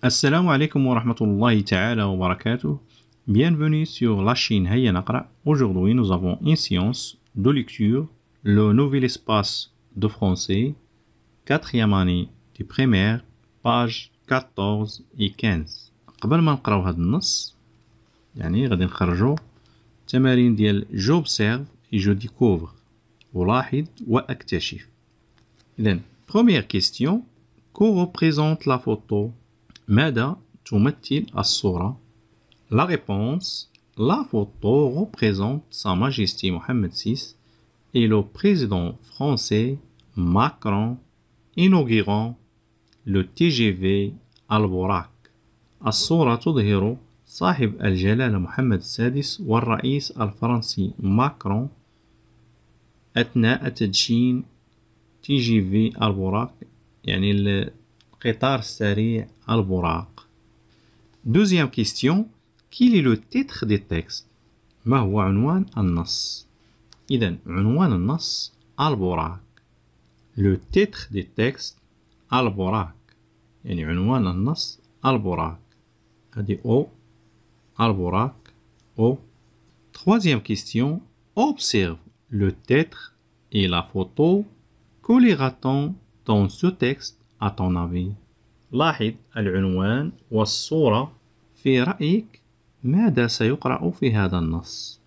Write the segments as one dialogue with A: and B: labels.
A: Assalamu alaikum wa rahmatullahi ta'ala wa barakatuh. Bienvenue sur la chaîne Hayanakra. Aujourd'hui, nous avons une séance de lecture, le nouvel espace de français, quatrième année du primaire, page 14 et 15. قبل ما نقراو هذا النص يعني غادي نخرجوا تمارين ديال je découvre جو et ولاحظ واكتشف اذا première question que représente la photo ماذا تمثل الصورة؟ La réponse La photo représente Sa Majesté Mohamed VI et le président français Macron inaugurant le TGV البوراك الصورة تظهر صاحب الجلالة محمد السادس والرئيس الفرنسي ماكرون أثناء تدشين تي جي في البوراك يعني قطار البراق Deuxième question, quel est le titre des textes ما هو عنوان النص إذا عنوان النص البراق Le titre des textes البراق يعني عنوان النص البراق هذه أو البراق أو Troisième question, observe le titre et la photo que t on dans ce texte à ton avis لاحظ العنوان والصورة في رأيك ماذا سيقرأ في هذا النص؟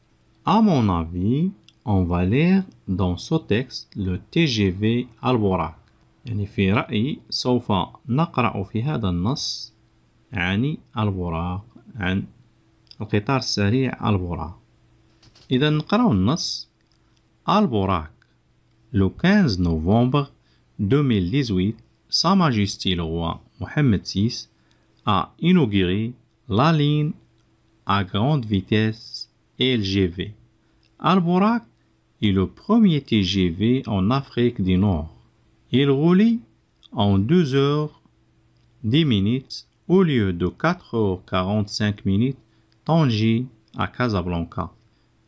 A: À mon avis, on va lire dans ce texte le TGV البراك يعني في رأيي سوف نقرأ في هذا النص عن البراق عن القطار السريع البراق إذا نقرأ النص لو كانز 15 دوميل 2018 Sa Majesté le roi Mohammed VI a inauguré la ligne à grande vitesse LGV. al est le premier TGV en Afrique du Nord. Il roule en 2 heures 10 minutes au lieu de 4 heures 45 minutes Tangier à Casablanca.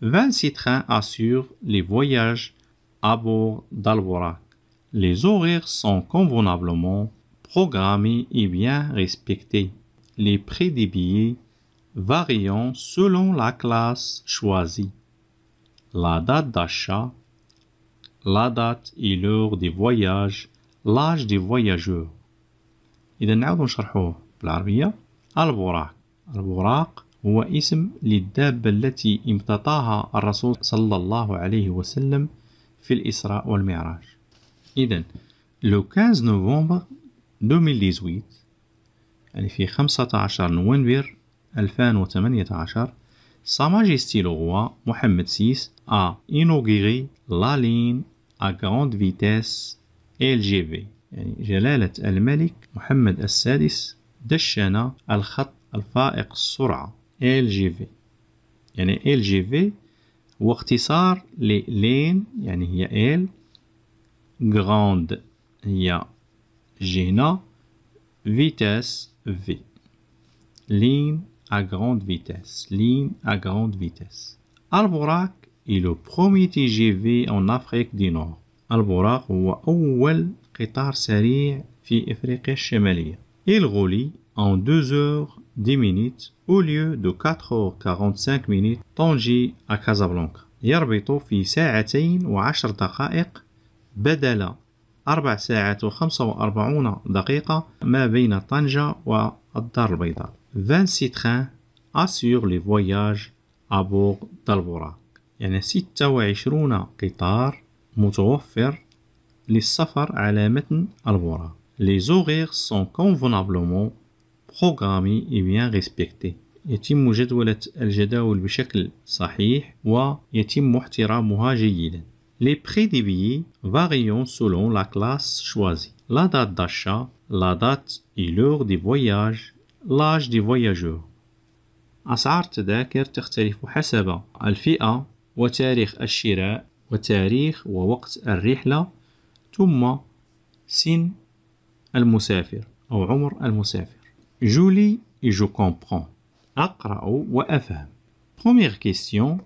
A: 26 trains assurent les voyages à bord d'Alborac. Les horaires sont convenablement programmés et bien respectés, les prix des billets varient selon la classe choisie, la date d'achat, la date et l'heure des voyages, l'âge des voyageurs. إذا نعود al بالعربية البراق البراق هو اسم للدابة التي امتطاها الرسول صلى الله عليه وسلم في الإسراء والمعراج إذا لو كانز نوفمبر 2018 يعني في 15 نوفمبر ألفان 2018 سا ماجيستي لو محمد سيس ا inauguré لا لين ا غراند فيتيس ال جي في يعني جلالة الملك محمد السادس دشنا الخط الفائق السرعة ال جي في يعني ال جي في هو اختصار لين يعني هي ال grande ya gena vitesse v ligne à grande vitesse ligne à grande vitesse al est le premier TGV en Afrique du Nord Al-Borak هو أول قطار سريع في إفريقيا الشمالية Il relie en 2 heures 10 minutes au lieu de 4 h 45 minutes Tangier à Casablanca يربط في ساعتين وعشر دقائق بدل أربع ساعات وخمسة وأربعون دقيقة ما بين طنجة والدار البيضاء. فان سيتخان أسيغ لي فواياج أبوغ دالبوراك يعني ستة وعشرون قطار متوفر للسفر على متن البوراك. لي زوغيغ سون كونفونابلومون بروغرامي اي بيان ريسبكتي يتم جدولة الجداول بشكل صحيح ويتم احترامها جيداً Les prix des billets varient selon la classe choisie, la date d'achat, la date et l'heure du voyage, l'âge des voyageur. أسعار التذاكر تختلف حسب الفئة وتاريخ الشراء وتاريخ ووقت الرحلة ثم سن المسافر أو عمر المسافر. Je lis et je comprends. أقرأ وأفهم. Première question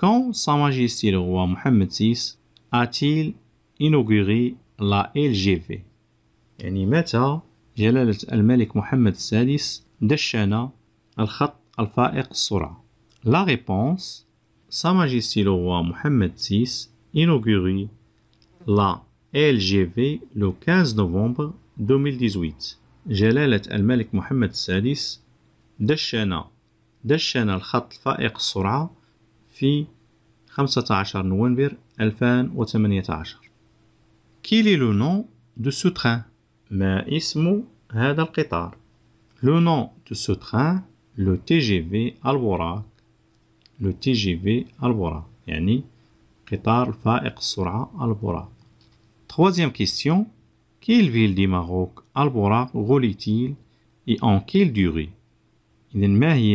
A: Quand Sa Majesté le roi Mohammed VI a-t-il inauguré la LGV يعني متى جلالة الملك محمد السادس دشن الخط الفائق السرعة La réponse Sa Majesté le roi Mohammed VI inauguré la LGV le 15 novembre 2018 جلالة الملك محمد السادس دشن دشن الخط الفائق السرعة في 15 2018 Quel est le nom de ce train ما اسم Le nom de ce train le TGV albora le TGV Albora يعني قطار فائق al Troisième question Quelle ville du Maroc البراق relie-t-il et en quelle durée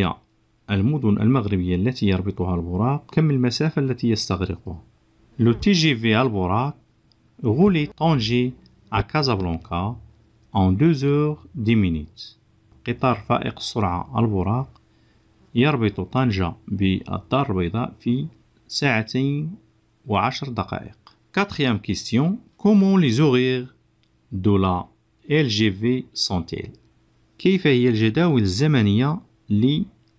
A: hein. المدن المغربية التي يربطها البراق كم المسافة التي يستغرقها لو تي جي في البراق غولي طنجي ا كازابلانكا ان 2 اور 10 مينيت قطار فائق السرعة البراق يربط طنجة بالدار البيضاء في ساعتين وعشر دقائق كيستيون كومون لي زوغيغ دو لا ال جي في سونتيل كيف هي الجداول الزمنية لي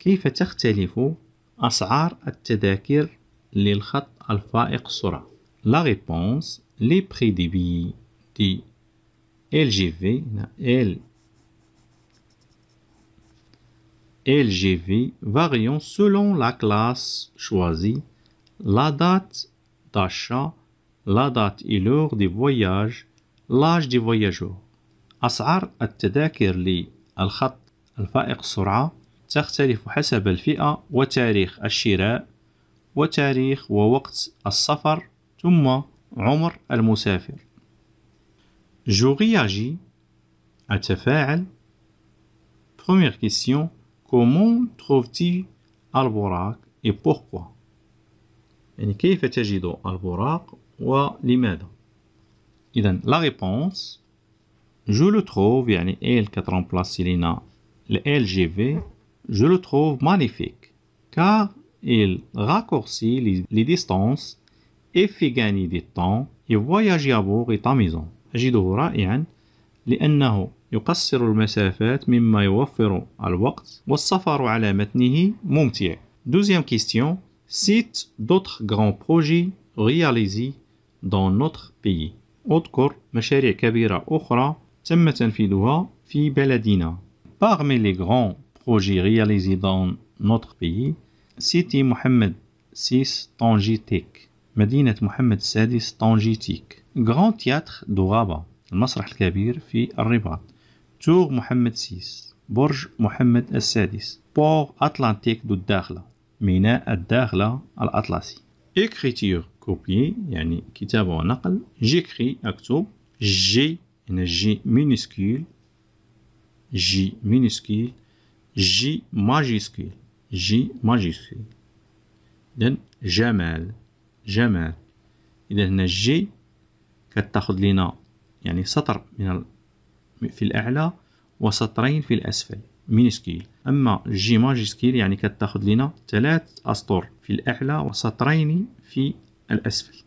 A: كيف تختلف أسعار التذاكر للخط الفائق السرعة؟ La réponse, les prix des billets de LGV, L, LGV varient selon la classe choisie, la date d'achat, la date et l'heure du voyage, l'âge du voyageur des voyageurs. أسعار التذاكر للخط الفائق السرعة تختلف حسب الفئة وتاريخ الشراء وتاريخ ووقت السفر ثم عمر المسافر جو غياجي أتفاعل. Première question. Comment trouves-tu البراق et pourquoi يعني كيف تجد البراق ولماذا إذن la réponse je le trouve يعني elle كترمبلاسي لنا ال LGV Je le trouve magnifique car il raccourcit les distances et fait gagner du temps et voyage à bord et à maison. Je le trouve très bien. L'année où il y a un peu de temps, il y a et Deuxième question Cite d'autres grands projets réalisés dans notre pays. On découvre des projets qui sont fi train de بروجي رياليزي دون نوتر pays سيتي محمد سيس 6 تيك مدينة محمد السادس تيك غران تياتر دو غابا المسرح الكبير في الرباط تور محمد سيس برج محمد السادس بور أتلانتيك دو الداخلة ميناء الداخلة الأطلسي إكريتير كوبي يعني كتابة ونقل جيكري أكتب جي هنا جي مينيسكيل جي مينيسكيل J majuscule. J majuscule. إذن جمال جمال إذا هنا جي كتاخد لينا يعني سطر من ال... في الأعلى وسطرين في الأسفل مينيسكيل أما جي ماجيسكيل يعني كتاخد لنا ثلاث أسطر في الأعلى وسطرين في الأسفل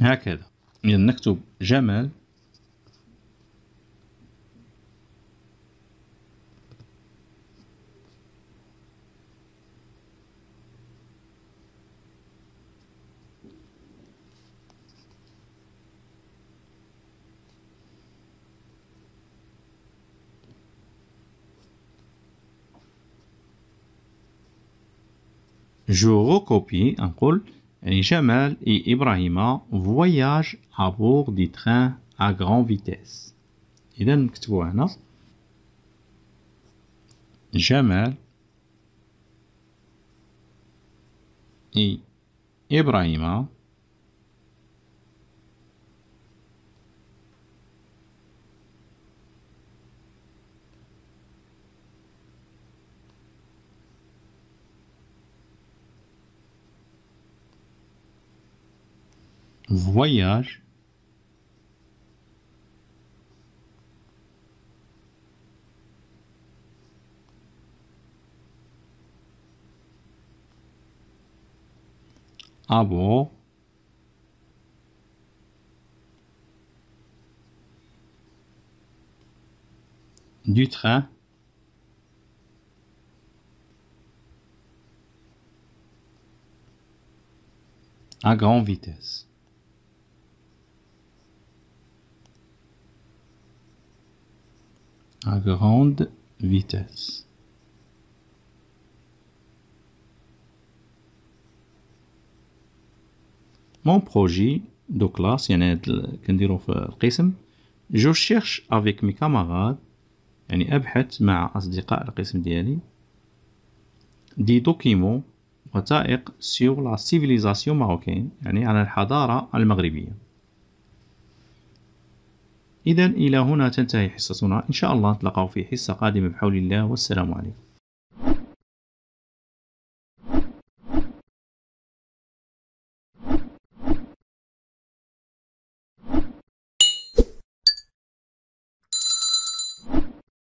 A: هكذا إذا نكتب جمال جو recopie نقول Jamal et Ibrahima voyagent à bord des trains à grande vitesse. Hein, Jamal et ibrahima voyage à bord du train à grande vitesse. à grande vitesse. Mon projet de classe يعني كنديرو في القسم جو شيرش افيك مي camarades, يعني ابحث مع اصدقاء القسم ديالي دي دوكيمون وثائق سيغ لا سيفيليزاسيون ماروكين يعني على الحضارة المغربية إذا إلى هنا تنتهي حصتنا إن شاء الله نتلقاو في حصة قادمة بحول الله والسلام عليكم